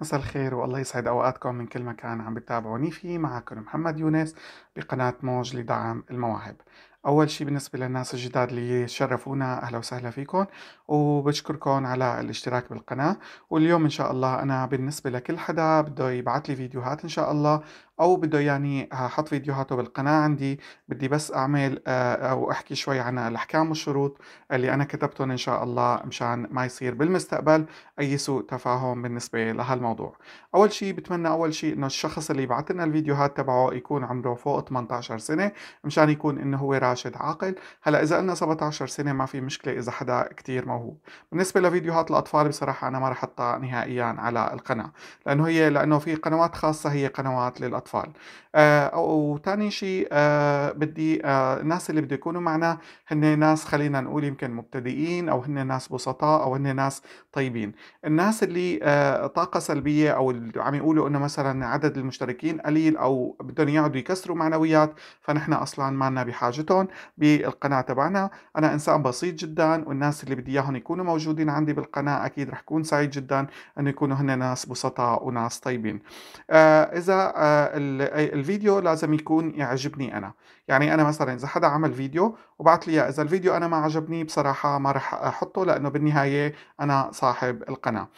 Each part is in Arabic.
مساء الخير والله يسعد اوقاتكم من كل مكان عم بتابعوني فيه معكم محمد يونس بقناة موج لدعم المواهب اول شيء بالنسبة للناس الجداد اللي شرفونا اهلا وسهلا فيكم وبشكركم على الاشتراك بالقناة واليوم ان شاء الله انا بالنسبة لكل حدا بده يبعث لي فيديوهات ان شاء الله او بده يعني حط فيديوهاته بالقناه عندي بدي بس اعمل آه، او احكي شوي عن الاحكام والشروط اللي انا كتبتهم ان شاء الله مشان ما يصير بالمستقبل اي سوء تفاهم بالنسبه لهالموضوع اول شيء بتمنى اول شيء انه الشخص اللي بعت لنا الفيديوهات تبعه يكون عمره فوق 18 سنه مشان يكون انه هو راشد عاقل هلا اذا قلنا 17 سنه ما في مشكله اذا حدا كتير موهوب بالنسبه لفيديوهات الاطفال بصراحه انا ما رح احطها نهائيا على القناه لانه هي لانه في قنوات خاصه هي قنوات للاطفال الاطفال آه، وثاني شيء آه، بدي آه، الناس اللي بده يكونوا معنا هن ناس خلينا نقول يمكن مبتدئين او هن ناس بسطاء او هن ناس طيبين الناس اللي طاقه سلبيه او اللي عم يقولوا انه مثلا عدد المشتركين قليل او بدهم يقعدوا يكسروا معنويات فنحن اصلا ما بحاجتهم بالقناه تبعنا انا انسان بسيط جدا والناس اللي بدي اياهم يكونوا موجودين عندي بالقناه اكيد رح كون سعيد جدا انه يكونوا هن ناس بسطاء وناس طيبين آه اذا آه الفيديو لازم يكون يعجبني انا يعني انا مثلا اذا حدا عمل فيديو وبعث لي اياه اذا الفيديو انا ما عجبني بصراحه ما راح احطه لانه بالنهايه انا صاحب القناه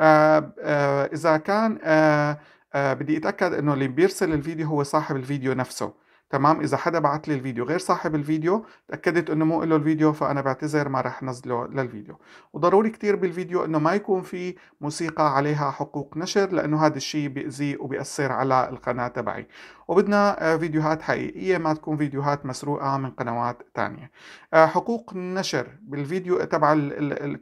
آه، آه، اذا كان آه، بدي اتاكد انه اللي بيرسل الفيديو هو صاحب الفيديو نفسه تمام اذا حدا بعت لي الفيديو غير صاحب الفيديو تاكدت انه مو له الفيديو فانا بعتذر ما رح نزله للفيديو وضروري كتير بالفيديو انه ما يكون في موسيقى عليها حقوق نشر لانه هذا الشيء بيأذي وبيأثر على القناه تبعي وبدنا آه، فيديوهات حقيقيه ما تكون فيديوهات مسروقه من قنوات تانية آه، حقوق النشر بالفيديو تبع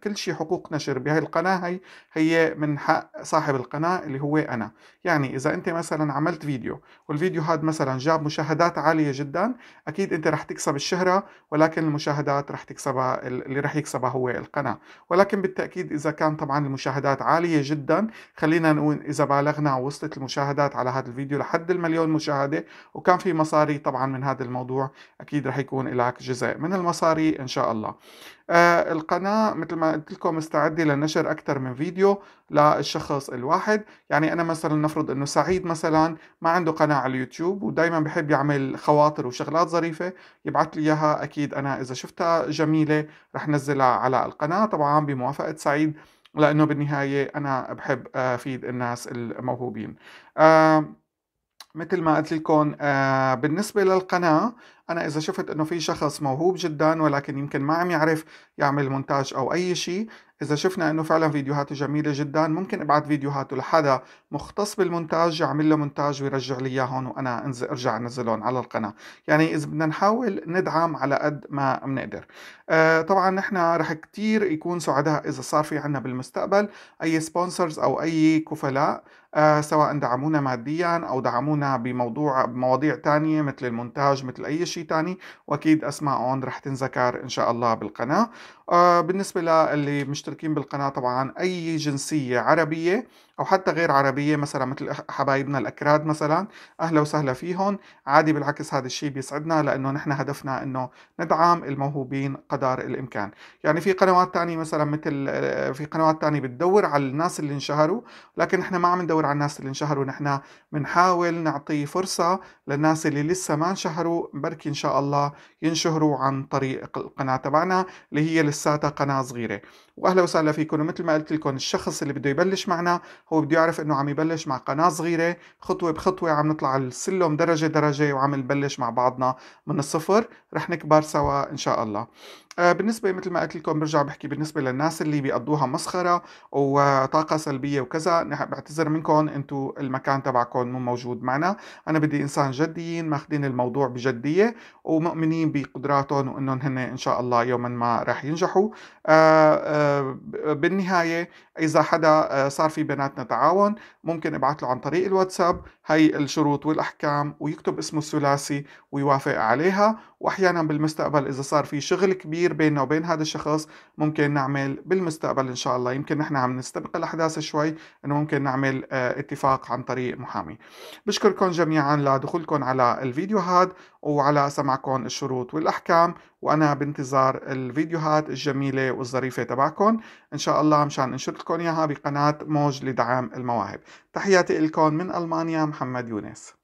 كل شيء حقوق نشر بهي القناه هي هي من حق صاحب القناه اللي هو انا يعني اذا انت مثلا عملت فيديو والفيديو هذا مثلا جاب مشاهدات مشاهدات عاليه جدا اكيد انت رح تكسب الشهره ولكن المشاهدات رح تكسبها اللي رح يكسبها هو القناه ولكن بالتاكيد اذا كان طبعا المشاهدات عاليه جدا خلينا نقول اذا بالغنا وصلت المشاهدات على هذا الفيديو لحد المليون مشاهده وكان في مصاري طبعا من هذا الموضوع اكيد رح يكون لك جزء من المصاري ان شاء الله آه القناة مثل ما قلت لكم مستعدة لنشر أكثر من فيديو للشخص الواحد يعني أنا مثلا نفرض أنه سعيد مثلا ما عنده قناة على اليوتيوب ودايما بحب يعمل الخواطر وشغلات ظريفة يبعث لي إياها أكيد أنا إذا شفتها جميلة رح نزلها على القناة طبعا بموافقة سعيد لأنه بالنهاية أنا بحب آه، أفيد الناس الموهوبين آه، مثل ما قلت لكم آه، بالنسبة للقناة انا اذا شفت انه في شخص موهوب جدا ولكن يمكن ما عم يعرف يعمل مونتاج او اي شيء اذا شفنا انه فعلا فيديوهاته جميله جدا ممكن ابعت فيديوهاته لحدا مختص بالمونتاج يعمل له مونتاج ويرجع لي اياهم وانا انزل ارجع انزلهم على القناه يعني اذا بدنا نحاول ندعم على قد ما بنقدر آه طبعا نحن رح كتير يكون سعداء اذا صار في عنا بالمستقبل اي سبونسرز او اي كفلاء آه، سواء دعمونا ماديا او دعمونا بموضوع بمواضيع تانية مثل المونتاج مثل اي شيء شيء تاني واكيد اسماء رح تنذكر ان شاء الله بالقناه آه، بالنسبه للي مشتركين بالقناه طبعا اي جنسيه عربيه أو حتى غير عربية مثلا مثل حبايبنا الأكراد مثلا أهلا وسهلا فيهم عادي بالعكس هذا الشيء بيسعدنا لأنه نحن هدفنا أنه ندعم الموهوبين قدر الإمكان يعني في قنوات تانية مثلا مثل في قنوات تانية بتدور على الناس اللي انشهروا لكن نحن ما عم ندور على الناس اللي انشهروا نحن بنحاول نعطي فرصة للناس اللي لسه ما انشهروا بركي إن شاء الله ينشهروا عن طريق القناة تبعنا اللي هي لساتها قناة صغيرة وأهلا وسهلا فيكم ومثل ما قلت لكم الشخص اللي بده يبلش معنا هو بده يعرف انه عم يبلش مع قناه صغيره خطوه بخطوه عم نطلع السلم درجه درجه وعم نبلش مع بعضنا من الصفر رح نكبر سوا ان شاء الله آه، بالنسبه مثل ما قلت لكم برجع بحكي بالنسبه للناس اللي بيقضوها مسخره وطاقه سلبيه وكذا بعتذر منكم انتم المكان تبعكم مو موجود معنا انا بدي انسان جديين ماخذين الموضوع بجديه ومؤمنين بقدراتهم وانهم هن ان شاء الله يوما ما رح ينجحوا آآ آه، آآ آه، بالنهايه اذا حدا آه، صار في بيناتنا تعاون ممكن ابعت له عن طريق الواتساب هي الشروط والأحكام ويكتب اسمه الثلاثي ويوافق عليها وأحيانا بالمستقبل إذا صار في شغل كبير بيننا وبين هذا الشخص ممكن نعمل بالمستقبل إن شاء الله يمكن نحن عم نستبق الأحداث شوي أنه ممكن نعمل آه، اتفاق عن طريق محامي بشكركم جميعا لدخولكم على الفيديو هذا وعلى سمعكم الشروط والأحكام وأنا بانتظار الفيديوهات الجميلة والظريفة تبعكم إن شاء الله مشان انشر لكم إياها بقناة موج لدعم المواهب تحياتي لكم من ألمانيا محمد يونس